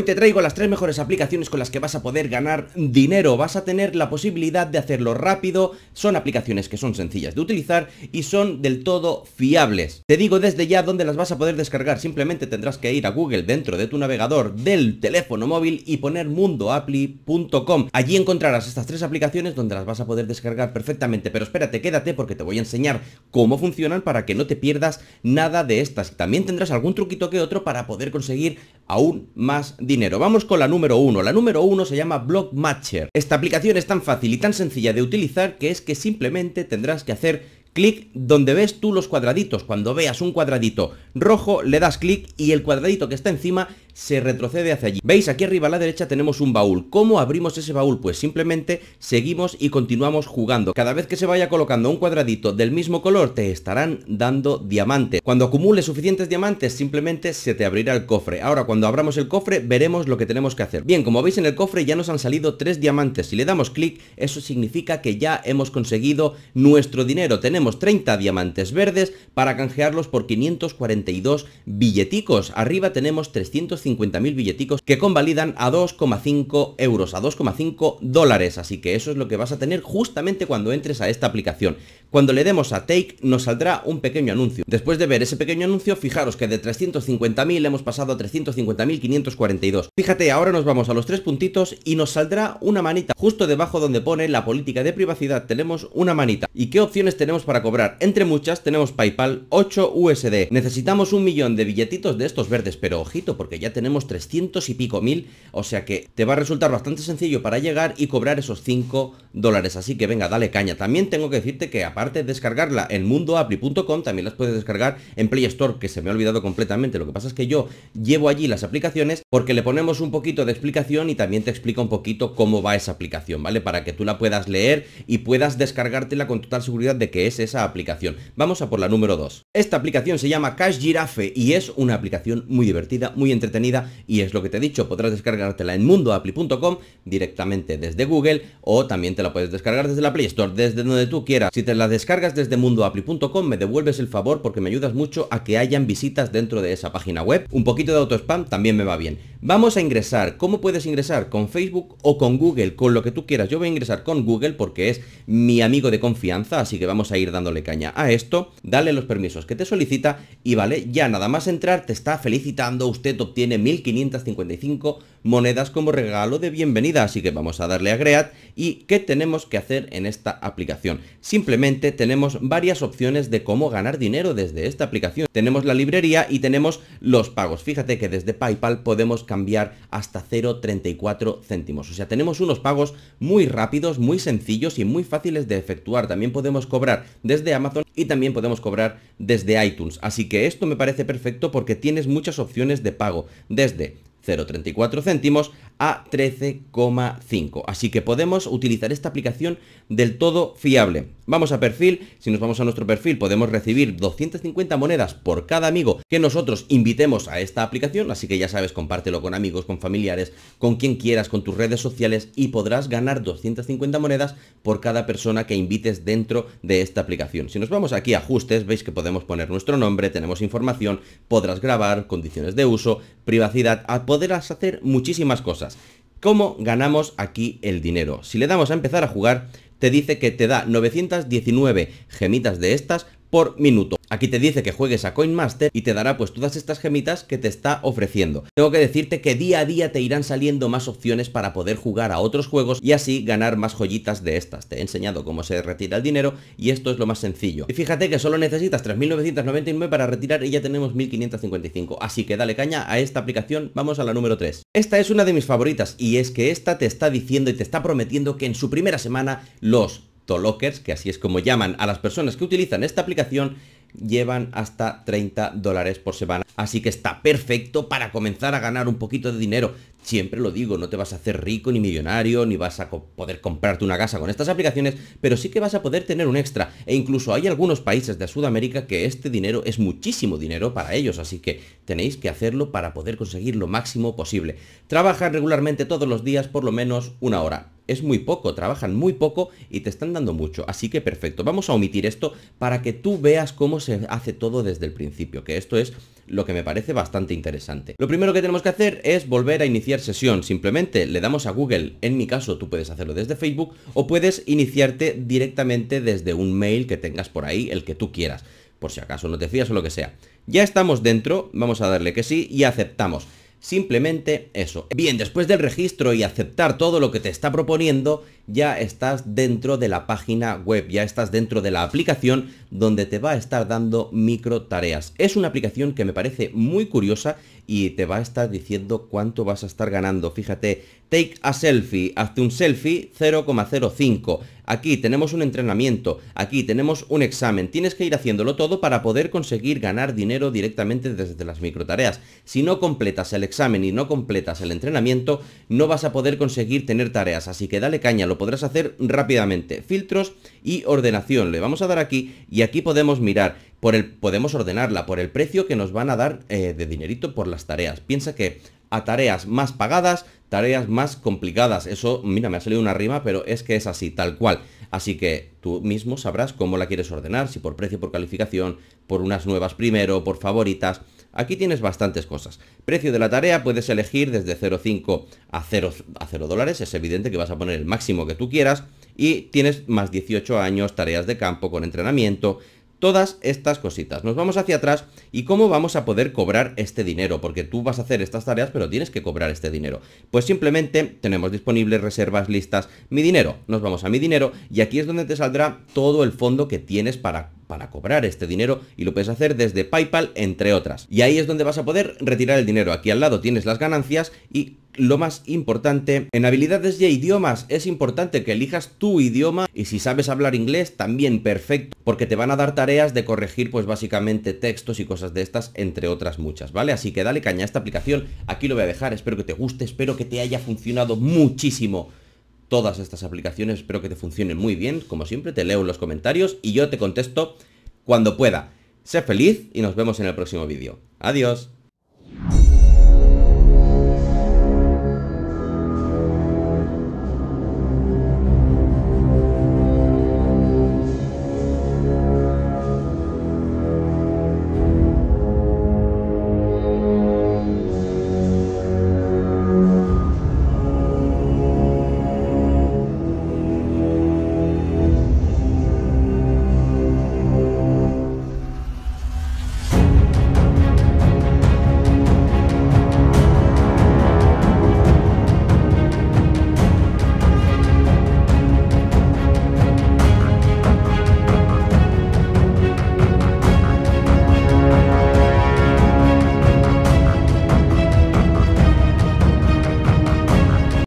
Hoy te traigo las tres mejores aplicaciones con las que vas a poder ganar dinero. Vas a tener la posibilidad de hacerlo rápido, son aplicaciones que son sencillas de utilizar y son del todo fiables. Te digo desde ya dónde las vas a poder descargar, simplemente tendrás que ir a Google dentro de tu navegador del teléfono móvil y poner mundoappli.com. Allí encontrarás estas tres aplicaciones donde las vas a poder descargar perfectamente, pero espérate, quédate porque te voy a enseñar cómo funcionan para que no te pierdas nada de estas. También tendrás algún truquito que otro para poder conseguir aún más dinero. Vamos con la número uno. La número uno se llama Block Matcher. Esta aplicación es tan fácil y tan sencilla de utilizar que es que simplemente tendrás que hacer clic donde ves tú los cuadraditos. Cuando veas un cuadradito rojo, le das clic y el cuadradito que está encima se retrocede hacia allí. ¿Veis? Aquí arriba a la derecha tenemos un baúl. ¿Cómo abrimos ese baúl? Pues simplemente seguimos y continuamos jugando. Cada vez que se vaya colocando un cuadradito del mismo color te estarán dando diamantes. Cuando acumules suficientes diamantes simplemente se te abrirá el cofre. Ahora cuando abramos el cofre veremos lo que tenemos que hacer. Bien, como veis en el cofre ya nos han salido tres diamantes. Si le damos clic eso significa que ya hemos conseguido nuestro dinero. Tenemos 30 diamantes verdes para canjearlos por 542 billeticos. Arriba tenemos 300 50.000 billeticos que convalidan a 2,5 euros, a 2,5 dólares. Así que eso es lo que vas a tener justamente cuando entres a esta aplicación. Cuando le demos a Take nos saldrá un pequeño anuncio. Después de ver ese pequeño anuncio, fijaros que de 350.000 hemos pasado a 350.542. Fíjate, ahora nos vamos a los tres puntitos y nos saldrá una manita. Justo debajo donde pone la política de privacidad tenemos una manita. ¿Y qué opciones tenemos para cobrar? Entre muchas tenemos PayPal 8 USD. Necesitamos un millón de billetitos de estos verdes, pero ojito porque ya tenemos 300 y pico mil, o sea que te va a resultar bastante sencillo para llegar y cobrar esos 5 dólares, así que venga, dale caña. También tengo que decirte que aparte de descargarla en mundoappli.com, también las puedes descargar en Play Store, que se me ha olvidado completamente, lo que pasa es que yo llevo allí las aplicaciones porque le ponemos un poquito de explicación y también te explica un poquito cómo va esa aplicación, ¿vale? Para que tú la puedas leer y puedas descargártela con total seguridad de que es esa aplicación. Vamos a por la número 2. Esta aplicación se llama Cash Giraffe y es una aplicación muy divertida, muy entretenida y es lo que te he dicho, podrás descargártela en mundoapli.com directamente desde Google o también te la puedes descargar desde la Play Store, desde donde tú quieras. Si te la descargas desde mundoapli.com me devuelves el favor porque me ayudas mucho a que hayan visitas dentro de esa página web. Un poquito de auto-spam también me va bien. Vamos a ingresar. ¿Cómo puedes ingresar? ¿Con Facebook o con Google? Con lo que tú quieras. Yo voy a ingresar con Google porque es mi amigo de confianza, así que vamos a ir dándole caña a esto. Dale los permisos que te solicita y vale, ya nada más entrar te está felicitando, usted obtiene tiene 1555 monedas como regalo de bienvenida, así que vamos a darle a Great y ¿qué tenemos que hacer en esta aplicación? Simplemente tenemos varias opciones de cómo ganar dinero desde esta aplicación. Tenemos la librería y tenemos los pagos. Fíjate que desde PayPal podemos cambiar hasta 0,34 céntimos, o sea, tenemos unos pagos muy rápidos, muy sencillos y muy fáciles de efectuar. También podemos cobrar desde Amazon y también podemos cobrar desde iTunes. Así que esto me parece perfecto porque tienes muchas opciones de pago, desde 0,34 céntimos a 13,5. Así que podemos utilizar esta aplicación del todo fiable. Vamos a perfil, si nos vamos a nuestro perfil podemos recibir 250 monedas por cada amigo que nosotros invitemos a esta aplicación, así que ya sabes, compártelo con amigos, con familiares, con quien quieras, con tus redes sociales y podrás ganar 250 monedas por cada persona que invites dentro de esta aplicación. Si nos vamos aquí a ajustes, veis que podemos poner nuestro nombre, tenemos información, podrás grabar, condiciones de uso, privacidad, podrás hacer muchísimas cosas. ¿Cómo ganamos aquí el dinero? Si le damos a empezar a jugar, te dice que te da 919 gemitas de estas por minuto. Aquí te dice que juegues a Coin Master y te dará pues todas estas gemitas que te está ofreciendo. Tengo que decirte que día a día te irán saliendo más opciones para poder jugar a otros juegos y así ganar más joyitas de estas. Te he enseñado cómo se retira el dinero y esto es lo más sencillo. Y fíjate que solo necesitas 3.999 para retirar y ya tenemos 1.555. Así que dale caña a esta aplicación, vamos a la número 3. Esta es una de mis favoritas y es que esta te está diciendo y te está prometiendo que en su primera semana los Lockers, que así es como llaman a las personas que utilizan esta aplicación, llevan hasta 30 dólares por semana. Así que está perfecto para comenzar a ganar un poquito de dinero. Siempre lo digo, no te vas a hacer rico ni millonario, ni vas a poder comprarte una casa con estas aplicaciones, pero sí que vas a poder tener un extra. E incluso hay algunos países de Sudamérica que este dinero es muchísimo dinero para ellos, así que tenéis que hacerlo para poder conseguir lo máximo posible. Trabajar regularmente todos los días por lo menos una hora es muy poco, trabajan muy poco y te están dando mucho. Así que perfecto, vamos a omitir esto para que tú veas cómo se hace todo desde el principio, que esto es lo que me parece bastante interesante. Lo primero que tenemos que hacer es volver a iniciar sesión. Simplemente le damos a Google, en mi caso tú puedes hacerlo desde Facebook o puedes iniciarte directamente desde un mail que tengas por ahí, el que tú quieras por si acaso no te fías o lo que sea. Ya estamos dentro, vamos a darle que sí y aceptamos. Simplemente eso. Bien, después del registro y aceptar todo lo que te está proponiendo, ya estás dentro de la página web, ya estás dentro de la aplicación donde te va a estar dando micro tareas. Es una aplicación que me parece muy curiosa y te va a estar diciendo cuánto vas a estar ganando. Fíjate, take a selfie, hazte un selfie 0,05. Aquí tenemos un entrenamiento, aquí tenemos un examen. Tienes que ir haciéndolo todo para poder conseguir ganar dinero directamente desde las micro tareas. Si no completas el examen y no completas el entrenamiento, no vas a poder conseguir tener tareas, así que dale caña, lo podrás hacer rápidamente. Filtros y ordenación, le vamos a dar aquí y aquí podemos mirar, por el, podemos ordenarla por el precio que nos van a dar eh, de dinerito por las tareas. Piensa que a tareas más pagadas, tareas más complicadas. Eso, mira, me ha salido una rima, pero es que es así, tal cual. Así que tú mismo sabrás cómo la quieres ordenar, si por precio, por calificación, por unas nuevas primero, por favoritas. Aquí tienes bastantes cosas. Precio de la tarea puedes elegir desde 0,5 a 0, a dólares. Es evidente que vas a poner el máximo que tú quieras. Y tienes más 18 años, tareas de campo con entrenamiento, todas estas cositas. Nos vamos hacia atrás y cómo vamos a poder cobrar este dinero, porque tú vas a hacer estas tareas pero tienes que cobrar este dinero. Pues simplemente tenemos disponibles reservas, listas, mi dinero. Nos vamos a mi dinero y aquí es donde te saldrá todo el fondo que tienes para para cobrar este dinero y lo puedes hacer desde PayPal, entre otras. Y ahí es donde vas a poder retirar el dinero. Aquí al lado tienes las ganancias y lo más importante, en habilidades y idiomas es importante que elijas tu idioma y si sabes hablar inglés también perfecto, porque te van a dar tareas de corregir pues básicamente textos y cosas de estas, entre otras muchas, ¿vale? Así que dale caña a esta aplicación, aquí lo voy a dejar, espero que te guste, espero que te haya funcionado muchísimo todas estas aplicaciones. Espero que te funcionen muy bien. Como siempre, te leo en los comentarios y yo te contesto cuando pueda. Sé feliz y nos vemos en el próximo vídeo. Adiós.